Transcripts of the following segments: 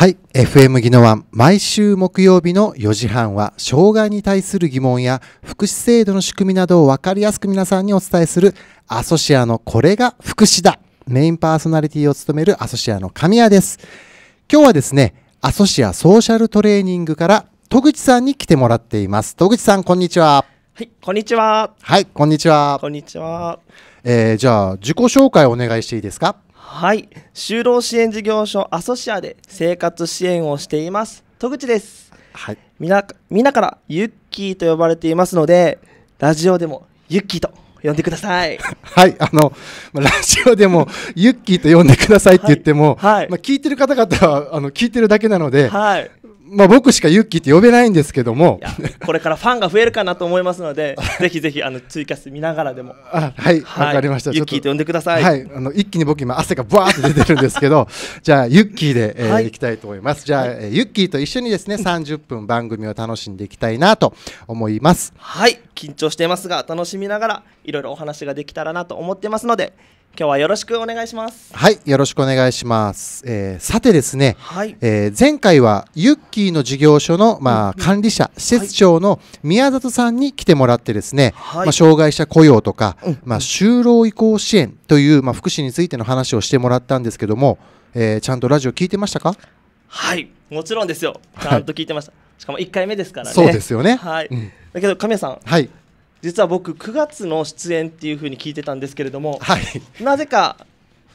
はい FM 技能案毎週木曜日の4時半は障害に対する疑問や福祉制度の仕組みなどを分かりやすく皆さんにお伝えするアソシアのこれが福祉だメインパーソナリティを務めるアソシアの神谷です今日はですねアソシアソーシャルトレーニングから戸口さんに来てもらっています戸口さんこんにちははい、こんにちは。はい、こんにちは。こんにちは。えー、じゃあ自己紹介お願いしていいですか。はい、就労支援事業所アソシアで生活支援をしています戸口です。はい。みなみなからユッキーと呼ばれていますので、ラジオでもユッキーと呼んでください。はい、あのラジオでもユッキーと呼んでくださいって言っても、はいはい、まあ聞いてる方々はあの聞いてるだけなので、はい、まあ、僕しかユッキーって呼べないんですけどもこれからファンが増えるかなと思いますので ぜひぜひあの追加して見ながらでもあはいわ、はい、かりましたユッキーと呼んでください、はい、あの一気に僕今汗がバーっと出てるんですけど じゃあユッキーで、えーはい、いきたいと思いますじゃあ、はい、ユッキーと一緒にですね30分番組を楽しんでいきたいなと思いますはい緊張していますが楽しみながらいろいろお話ができたらなと思ってますので今日はよろしくお願いしますはいよろしくお願いします、えー、さてですね、はい、えー、前回はユッキーの事業所のまあ、管理者施設長の宮里さんに来てもらってですね、はい、まあ、障害者雇用とか、うん、まあ、就労移行支援というまあ、福祉についての話をしてもらったんですけども、えー、ちゃんとラジオ聞いてましたかはいもちろんですよちゃんと聞いてました、はい、しかも1回目ですからねそうですよねはい、うん、だけど神谷さんはい実は僕9月の出演っていうふうに聞いてたんですけれども、はい、なぜか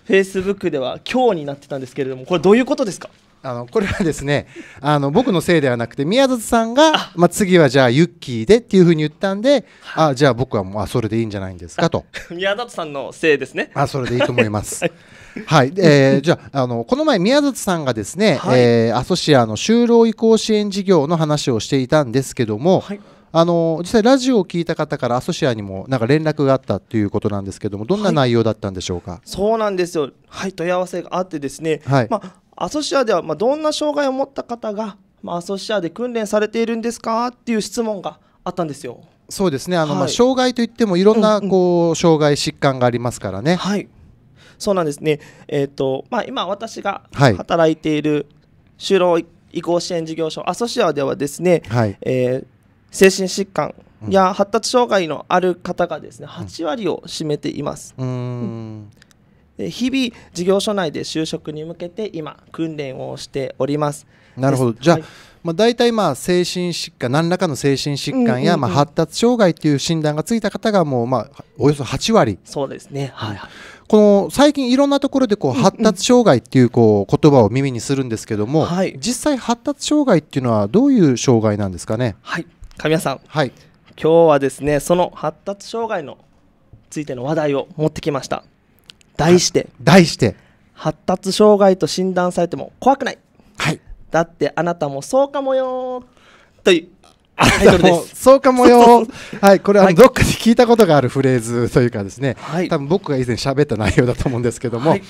フェイスブックでは今日になってたんですけれどもこれどういうことですかあのこれはですね あの僕のせいではなくて宮里さんがまあ、次はじゃあユッキーでっていうふうに言ったんで、はい、あじゃあ僕はもうそれでいいんじゃないんですかと 宮里さんのせいですねあそれでいいと思います はい、えー、じゃああのこの前宮里さんがですね、はい、えー、アソシアの就労移行支援事業の話をしていたんですけども、はいあの実際ラジオを聞いた方からアソシアにもなんか連絡があったということなんですけどもどんな内容だったんでしょうか、はい、そうなんですよはい問い合わせがあってですね、はい、まあ、アソシアではまどんな障害を持った方がまアソシアで訓練されているんですかっていう質問があったんですよ。そうですね。あの、はい、まあ、障害といってもいろんなこう、うんうん、障害疾患がありますからね。はい。そうなんですね。えっ、ー、とまあ、今私が働いている就労移行支援事業所アソシアではですね、はい、えー、精神疾患や発達障害のある方がですね8割を占めています。うん日々事業所内で就職に向けて今訓練をしておりますなるほどじゃあ、はい、まあ、大体まあ精神疾患何らかの精神疾患や、まあ、発達障害という診断がついた方がもうまあおよそ8割そうですねはい、この最近いろんなところでこう発達障害っていうこう言葉を耳にするんですけども、はい、実際発達障害っていうのはどういう障害なんですかねはい神谷さん、はい、今日はですねその発達障害のついての話題を持ってきました題して題して発達障害と診断されても怖くない、はい、だってあなたもそうかもよというタイトルですそうかもよはいこれはどっかで聞いたことがあるフレーズというかですね、はい、多分僕が以前喋った内容だと思うんですけども、はい、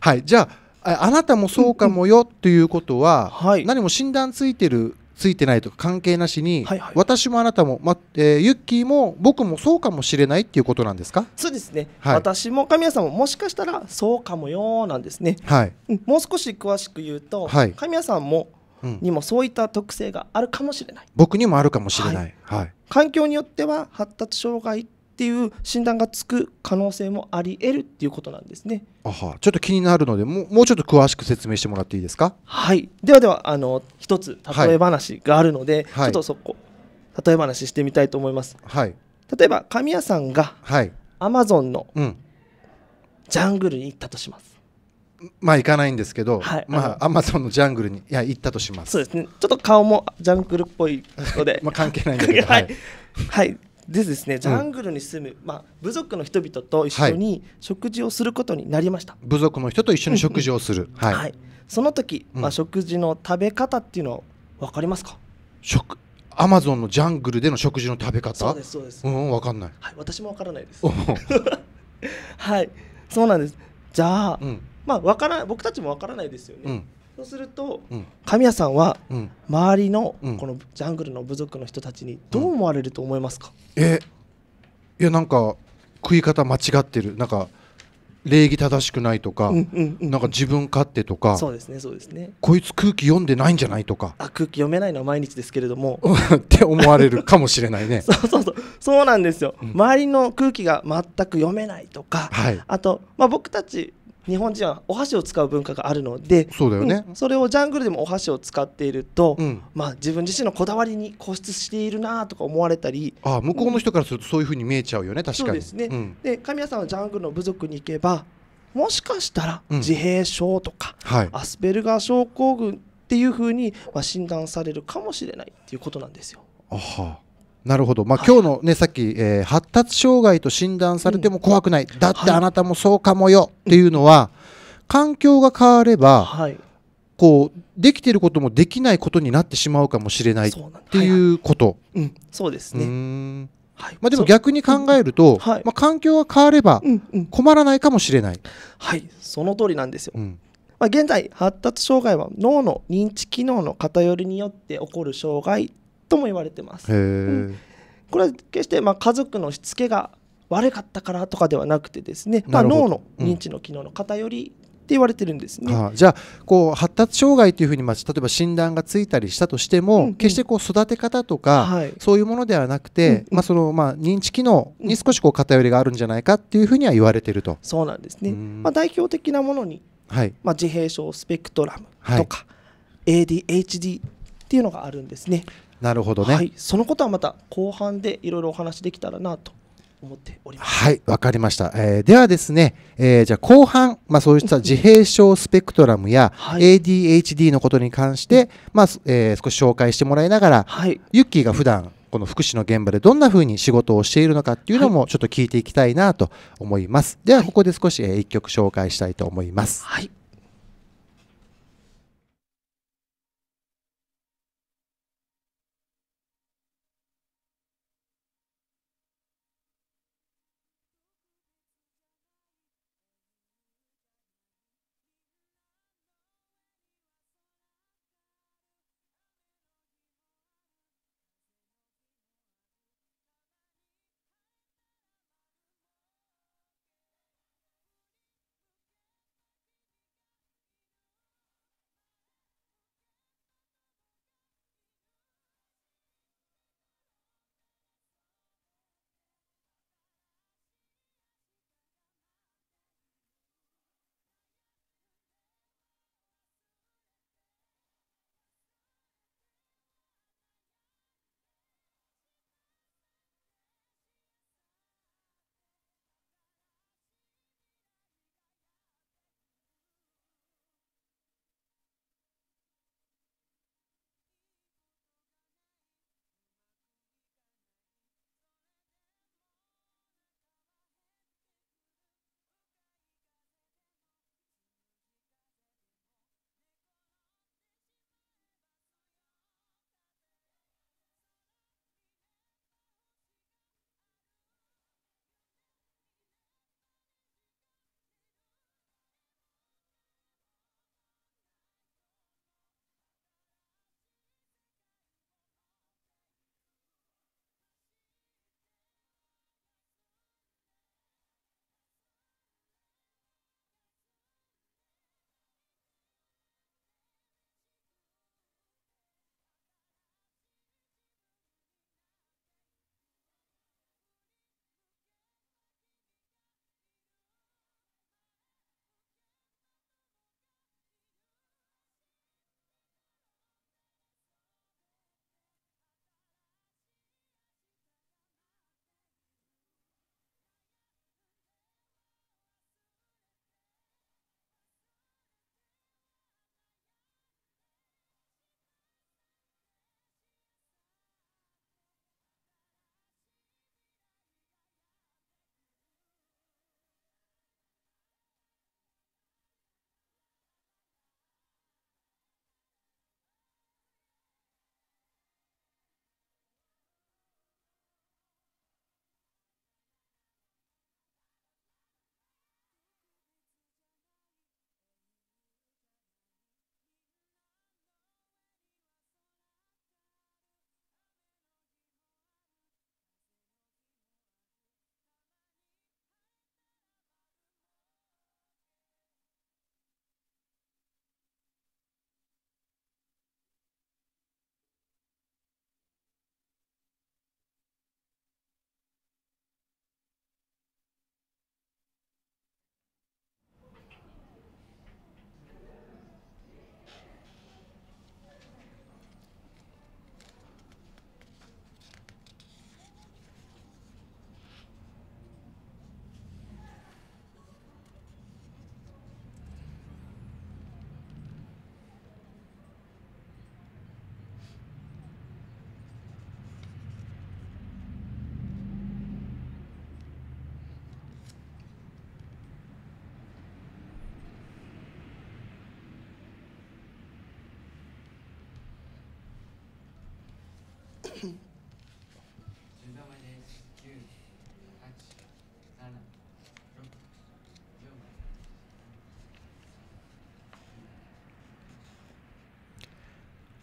はい、じゃああなたもそうかもよということは、はい、何も診断ついてるついてないとか関係なしに、はいはい、私もあなたも、まえー、ユッキーも僕もそうかもしれないっていうことなんですかそうですね、はい、私も神谷さんももしかしたらそうかもよなんですね、はい、もう少し詳しく言うと、はい、神谷さんも、うん、にもそういった特性があるかもしれない僕にもあるかもしれない、はい、はい、環境によっては発達障害っていう診断がつく可能性もあり得るっていうことなんですねあはちょっと気になるのでもうもうちょっと詳しく説明してもらっていいですかはいではではあの一つ例え話があるので、ちょっとそこ例え話してみたいと思います。はい、例えば神谷さんが、はいアマゾンのジャングルに行ったとします。まあ行かないんですけど、はい、まあアマゾンのジャングルにいや行ったとします。そうですね。ちょっと顔もジャングルっぽいので、まあ関係ないんだけど、はい、はい、はい、でですねジャングルに住む、まあ、部族の人々と一緒に食事をすることになりました、はい、部族の人と一緒に食事をする、はい、はい、その時、まあ、食事の食べ方っていうのは分かりますか食アマゾンのジャングルでの食事の食べ方そうですそうですうん分かんない、はい、私も分からないです はいそうなんですじゃあ、うん、まあ、から僕たちも分からないですよね、うんそうすると、神谷さんは周りのこのジャングルの部族の人たちにどう思われると思いますか、うん、えいやなんか食い方間違ってるなんか礼儀正しくないとか、うんうんうん、なんか自分勝手とかそうですねそうですねこいつ空気読んでないんじゃないとかあ空気読めないのは毎日ですけれども って思われるかもしれないね そうそうそうそうなんですよ、うん、周りの空気が全く読めないとか、はい、あと、まあ、僕たち日本人はお箸を使う文化があるのでそうだよね、うん、それをジャングルでもお箸を使っていると、うん、まあ、自分自身のこだわりに固執しているなとか思われたりあ向こうの人からするとそういうふうに見えちゃうよね確かにそうですね、うん、で神谷さんはジャングルの部族に行けばもしかしたら自閉症とか、はい、アスペルガー症候群っていうふうに、まあ、診断されるかもしれないっていうことなんですよ。あはなるほど、まあ、はい、今日のね、さっき、えー、発達障害と診断されても怖くない、うん、だってあなたもそうかもよっていうのは、環境が変われば、はい、こうできてることもできないことになってしまうかもしれないっていうこと。はいはい、うん、そうですねはい、まあ、でも逆に考えると、はい、まあ、環境が変われば困らないかもしれない。はい、その通りなんですよ。うん、まあ、現在発達障害は脳の認知機能の偏りによって起こる障害とも言われてます。これは決してまあ家族のしつけが悪かったからとかではなくてですね、まあ、脳の認知の機能の偏りって言われてるんですね。あじゃあこう発達障害というふうに、まあ、例えば診断がついたりしたとしても、うんうん、決してこう育て方とか、はい、そういうものではなくて、まあ、そのまあ認知機能に少しこう偏りがあるんじゃないかっていうふうには言われてると。そうなんですね、まあ、代表的なものに、はいまあ、自閉症スペクトラムとか、はい、ADHD っていうのがあるんですね。なるほどね、はい、そのことはまた後半でいろいろお話できたらなと思っておりますはいわかりました、えー、ではですね、えー、じゃあ後半、まあ、そういった自閉症スペクトラムや ADHD のことに関して、はい、まあえー、少し紹介してもらいながら、はい、ユッキーが普段この福祉の現場でどんなふうに仕事をしているのかっていうのもちょっと聞いていきたいなと思います、ではここで少し、えー、1曲紹介したいと思います。はい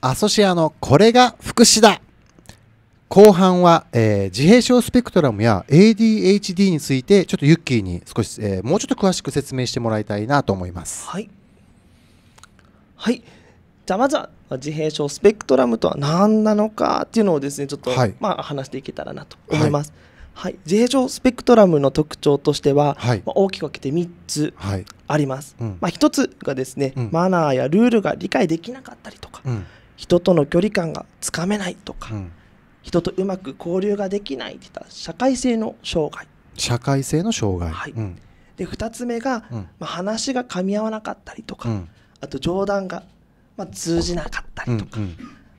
アソシアのこれが福祉だ後半は、えー、自閉症スペクトラムや ADHD についてちょっとユッキーに少し、えー、もうちょっと詳しく説明してもらいたいなと思います。はい、はい、じゃまずはまあ、自閉症スペクトラムとは何なのかっていうのをですねちょっと、はい、まあ、話していけたらなと思います。はい、自閉症スペクトラムの特徴としては、はい、まあ、大きく分けて3つあります、はいうん、まあ、1つがですね、うん、マナーやルールが理解できなかったりとか、うん、人との距離感がつかめないとか、人とうまく交流ができないといった社会性の障害社会性の障害、はいで2つ目が、まあ、話が噛み合わなかったりとか、あと冗談がまあ、通じなかったりとか、うんうん、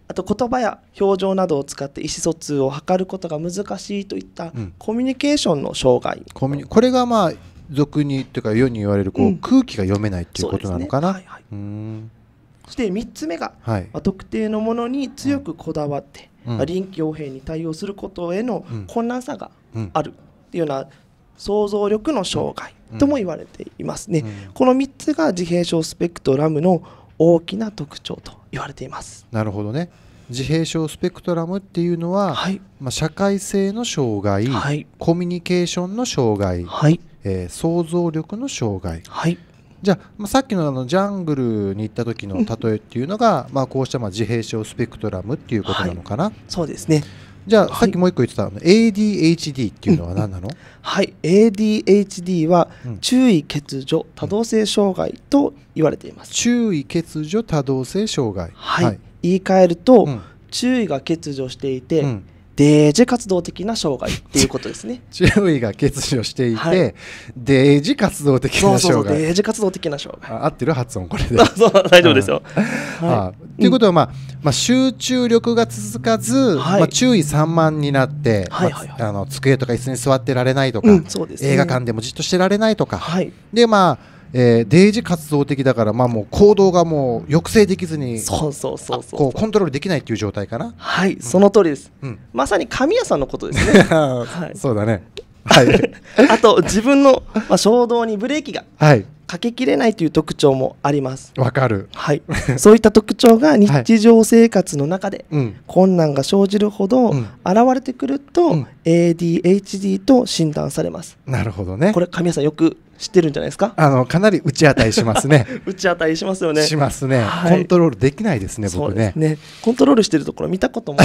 あと言葉や表情などを使って意思疎通を図ることが難しいといったコミュニケーションの障害、うん、これがまあ俗にというか世に言われるこう、うん、空気が読めないっていうことなのかな。そして3つ目が、はい、まあ、特定のものに強くこだわって、まあ、臨機応変に対応することへの困難さがあるというような想像力の障害とも言われていますね。この3つが自閉症スペクトラムの大きな特徴と言われていますなるほどね自閉症スペクトラムっていうのは、はい、まあ、社会性の障害、はい、コミュニケーションの障害、はい、えー、想像力の障害、じゃあ、まあ、さっきのあのジャングルに行った時の例えっていうのが、まあ、こうしたまあ自閉症スペクトラムっていうことなのかな、そうですねじゃあ、さっきもう一個言ってた、はい、ADHD っていうのは何なの、うん、はい ADHD は注意欠如多動性障害と言われています、うん、注意欠如多動性障害はい、はい、言い換えると、うん、注意が欠如していて、うんデージ活動的な障害っていうことですね。注意が欠如していて、はい、デージ活動的な障害。デージ活動的な障害。合ってる発音これで。そう大丈夫ですよ。はい、いうことはまあ、まあ集中力が続かず、はい、まあ注意散漫になって、はいまあ、あの机とか椅子に座ってられないとか、うんね、映画館でもじっとしてられないとか、はい、でまあえー、デイジ活動的だから、まあ、もう行動がもう抑制できずにそうそうそうそうコントロールできないという状態かなはい、うん、その通りです、うん、まさに神谷さんのことですね、はい、そうだねはい あと自分の、まあ、衝動にブレーキがかけきれないという特徴もありますわかる、はい、そういった特徴が日常生活の中で困難が生じるほど現れてくると ADHD と診断されます、なるほどねこれ神谷さんよく知ってるんじゃないですかあのかなり打ち当たりしますね 打ち当たりしますよねしますね、はい、コントロールできないですね僕ねねコントロールしてるところ見たことも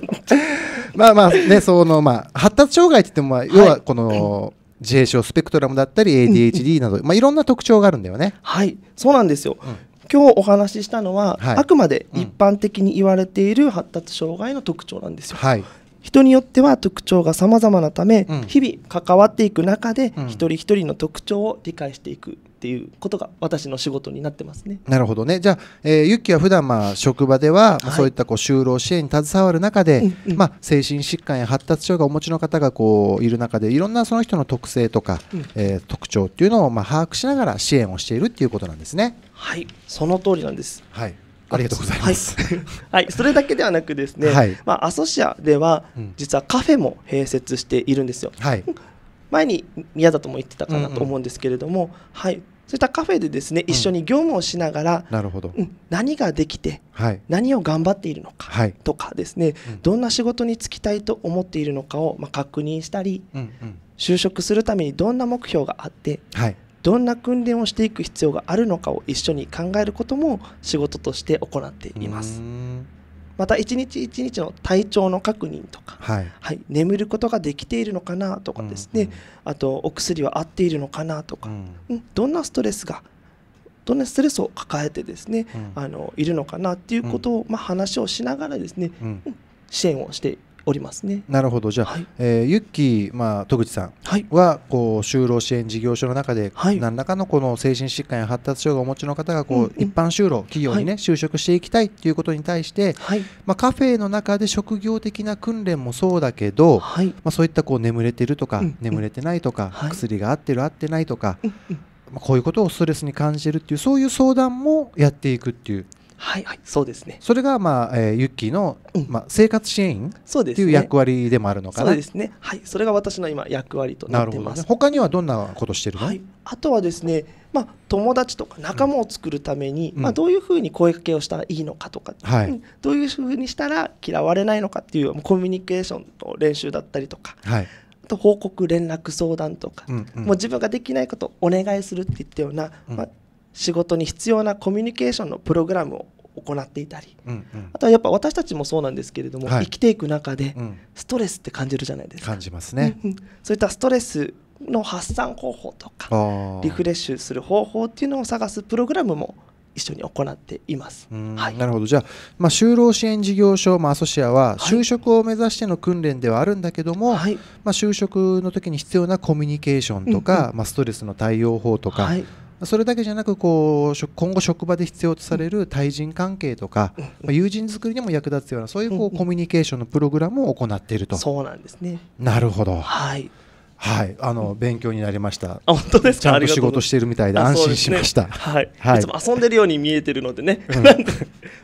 まあまあねそのまあ発達障害って言っても、まあ、要はこの、はいうん自閉症スペクトラムだったり ADHD など、まあ、いろんな特徴があるんだよね。はいそうなんですよ、うん、今日お話ししたのは、はい、あくまで一般的に言われている発達障害の特徴なんですよ。はい、人によっては特徴が様々なため、うん、日々関わっていく中で、うん、一人一人の特徴を理解していくっていうことが私の仕事になってますね。なるほどねじゃあ、えー、ユッキは普段まあ職場では、はい、そういったこう就労支援に携わる中で、うんうん、まあ、精神疾患や発達障害をお持ちの方がこういる中でいろんなその人の特性とか、うん、えー、特徴っていうのをまあ把握しながら支援をしているっていうことなんですね。はいその通りなんです、はい、ありがとうございます、はい、はい、それだけではなくですね、はい、まあ、アソシアでは実はカフェも併設しているんですよ、はい、前に宮里も言ってたかなと思うんですけれども、うんうん、はいそういったカフェでですね一緒に業務をしながら、うん、なるほど、うん、何ができて、はい、何を頑張っているのかとかですね、うん、どんな仕事に就きたいと思っているのかを、まあ、確認したり、うんうん、就職するためにどんな目標があって、はい、どんな訓練をしていく必要があるのかを一緒に考えることも仕事として行っています。また一日一日の体調の確認とか、はい、はい、眠ることができているのかなとかですね、うんうん、あとお薬は合っているのかなとか、うん、どんなストレスがどんなストレスを抱えてですね、うん、あのいるのかなっていうことを、まあ、話をしながらですね、うん、支援をしておりますね。なるほどじゃあ、はい、えー、ユッキー、まあ、戸口さんは、はい、こう就労支援事業所の中で、はい、何らかのこの精神疾患や発達障害をお持ちの方がこう、うんうん、一般就労企業にね、はい、就職していきたいっていうことに対して、まあ、カフェの中で職業的な訓練もそうだけど、まあ、そういったこう眠れてるとか、うんうん、眠れてないとか、薬が合ってる合ってないとか、うんうん、まあ、こういうことをストレスに感じるっていうそういう相談もやっていくっていう。はいはいそうですねそれが、まあえー、ユッキーの、まあ、生活支援員っていう役割でもあるのかなそうですねはいそれが私の今役割となってます、ね、他にはどんなことしてるの、はい、あとはですね、まあ、友達とか仲間を作るために、うん、まあ、どういうふうに声かけをしたらいいのかとか、はい、どういうふうにしたら嫌われないのかっていうコミュニケーションの練習だったりとか、はい、と報告連絡相談とか、うんうん、もう自分ができないことをお願いするって言ったような、うん、まあ、仕事に必要なコミュニケーションのプログラムを行っていたり、うんうん、あとはやっぱ私たちもそうなんですけれども、はい、生きていく中でストレスって感じるじゃないですか。感じますね、そういったストレスの発散方法とかリフレッシュする方法っていうのを探すプログラムも一緒に行っています。はい、なるほど。じゃあ、まあ、就労支援事業所、まあ、アソシアは就職を目指しての訓練ではあるんだけども、はい、まあ、就職の時に必要なコミュニケーションとか、うんうん、まあ、ストレスの対応法とか、はい、それだけじゃなくこう今後職場で必要とされる対人関係とか、まあ、友人作りにも役立つようなそういうこうコミュニケーションのプログラムを行っているとそうなんですねなるほどはいはい、あの、勉強になりました。本当ですか。ちゃんと仕事しているみたいで安心しました。ね、はい、はい、いつも遊んでるように見えてるのでね。うん、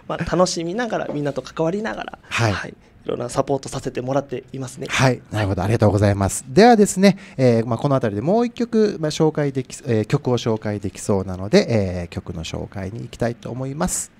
まあ楽しみながらみんなと関わりながら、はい、はい、ろんなサポートさせてもらっていますね。はい、なるほど、ありがとうございます。ではですね、えー、まあこの辺りでもう一曲まあ紹介でき、えー、曲を紹介できそうなので、えー、曲の紹介に行きたいと思います。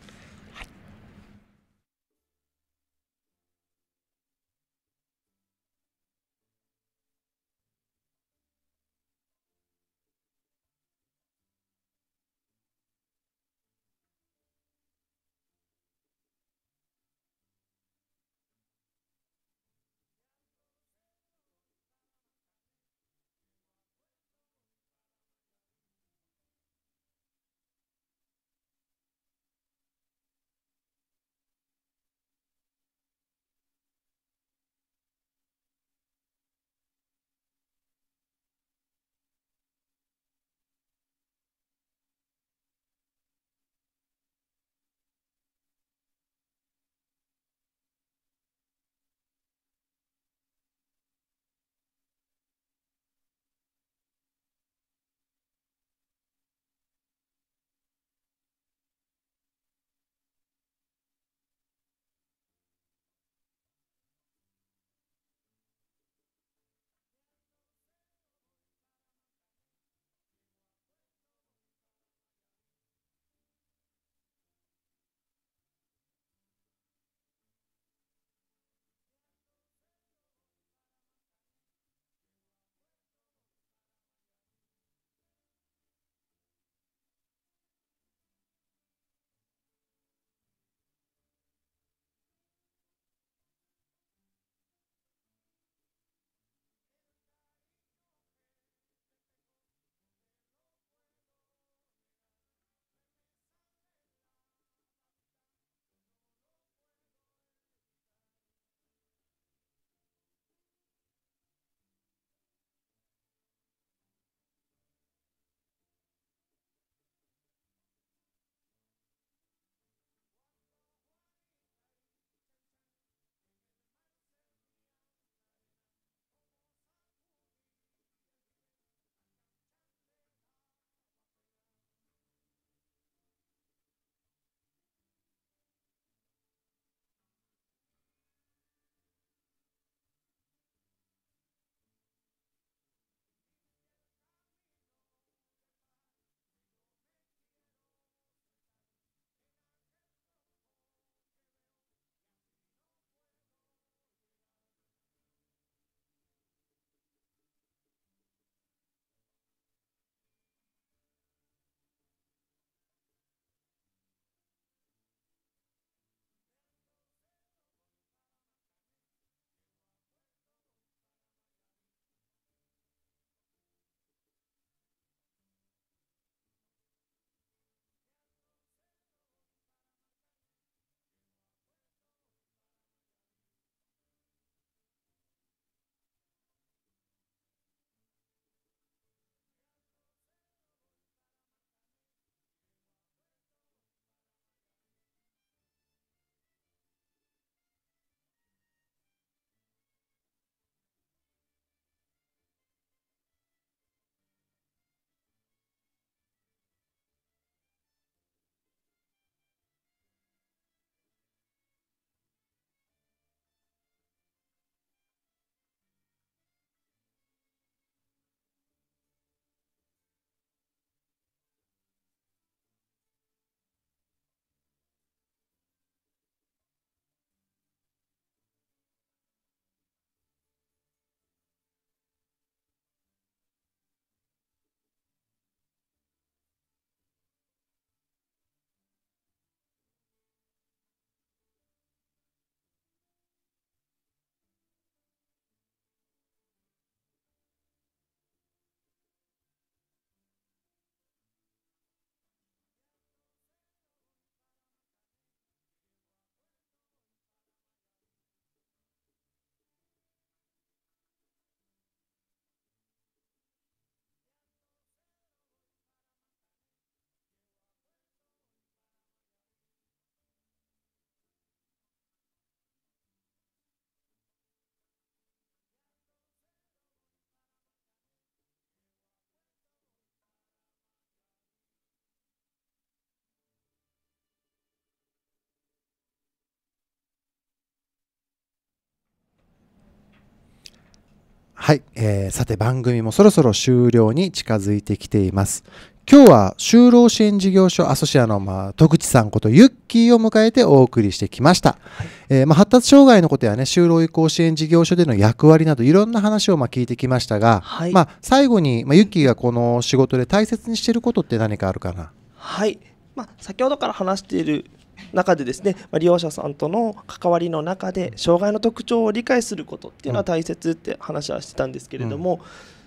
はい、えー、さて番組もそろそろ終了に近づいてきています。今日は就労支援事業所アソシアの、まあ、戸口さんことユッキーを迎えてお送りしてきました、はい、えー、まあ、発達障害のことや、ね、就労移行支援事業所での役割などいろんな話をまあ聞いてきましたが、はい、まあ、最後に、まあ、ユッキーがこの仕事で大切にしてることって何かあるかなはい、まあ、先ほどから話している中でですね、ま利用者さんとの関わりの中で障害の特徴を理解することっていうのは大切って話はしてたんですけれども、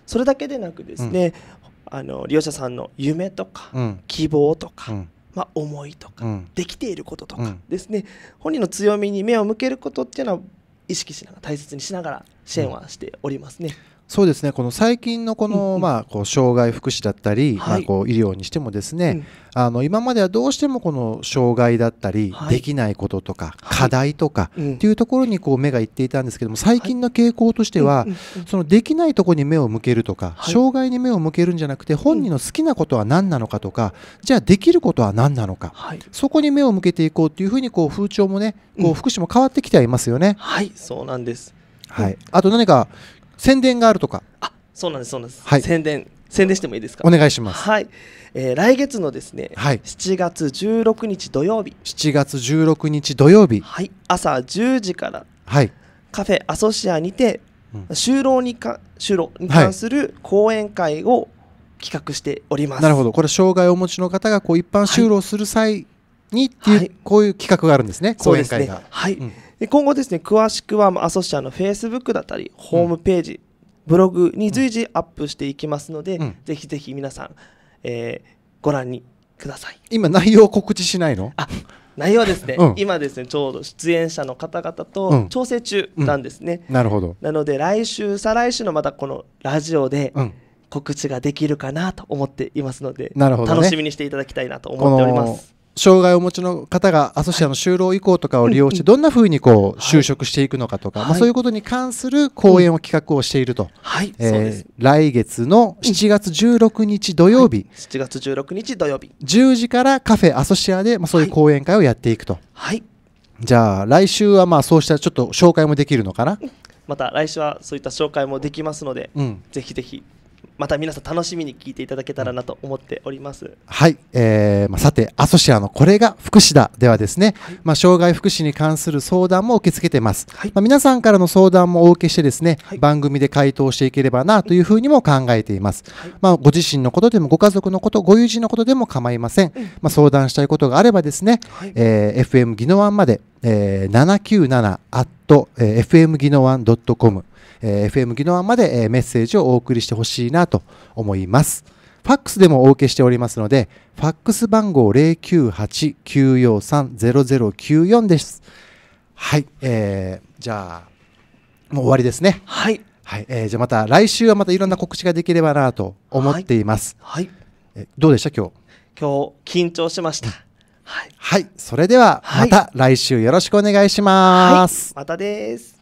それだけでなくですね、あの利用者さんの夢とか、希望とか、まあ、思いとか、できていることとかですね、本人の強みに目を向けることっていうのは意識しながら大切にしながら支援はしておりますね。そうですねこの最近のこの、うんうん、まあ、こう障害福祉だったり、はい、まあ、こう医療にしてもですね、うん、あの今まではどうしてもこの障害だったり、はい、できないこととか、はい、課題とか、っていうところにこう目がいっていたんですけども最近の傾向としては、そのできないところに目を向けるとか、障害に目を向けるんじゃなくて本人の好きなことは何なのかとか、じゃあできることは何なのか、そこに目を向けていこうっていうふうにこう風潮もねこう福祉も変わってきてはいますよね。はいそうなんですはい、あと何か宣伝があるとかあそうなんですそうなんです、はい、宣伝宣伝してもいいですかお願いしますはい、えー、来月のですね、はい、7月十六日土曜日七月十六日土曜日はい朝十時からはいカフェアソシアにて、うん、就労にか就労に関する講演会を企画しております、はい、なるほどこれ障害をお持ちの方がこう一般就労する際にっていう、はい、こういう企画があるんですね講演会が、ね、はい、うんで今後ですね詳しくはアソシアのフェイスブックだったりホームページ、ブログに随時アップしていきますので、うん、ぜひぜひ皆さん、えー、ご覧にください今内容を告知しないのあ内容はですね、うん、今ですねちょうど出演者の方々と調整中なんですね、うん、なるほどなので来週再来週のまたこのラジオで、告知ができるかなと思っていますので、ね、楽しみにしていただきたいなと思っております障害をお持ちの方がアソシアの就労移行とかを利用してどんなふうにこう就職していくのかとか、まそういうことに関する講演を企画をしていると、え来月の7月16日土曜日、7月16日土曜日10時からカフェアソシアで、まそういう講演会をやっていくと、じゃあ来週はまあそうしたちょっと紹介もできるのかなまた来週はそういった紹介もできますので、ぜひぜひまた皆さん楽しみに聞いていただけたらなと思っておりますはい、えーまあ、さてアソシアのこれが福祉だではですね、はい、まあ、障害福祉に関する相談も受け付けてます、はい、まあ、皆さんからの相談もお受けしてですね、はい、番組で回答していければなというふうにも考えています、まあ、ご自身のことでもご家族のことご友人のことでも構いません、まあ、相談したいことがあればですね、はい、えー、FM ノワンまで、えー、九七アット、えー、f m ギノワンドットコム。え FM 技能案まで、えメッセージをお送りしてほしいなと思います。ファックスでもお受けしておりますので、ファックス番号098-943-0094です。はい、えー、じゃあ、もう終わりですね。はい。はい、えー、じゃあまた来週はまたいろんな告知ができればなと思っています。はい。はい、えどうでした今日今日緊張しました。はい、はい、それではまた来週よろしくお願いします。はい、またです。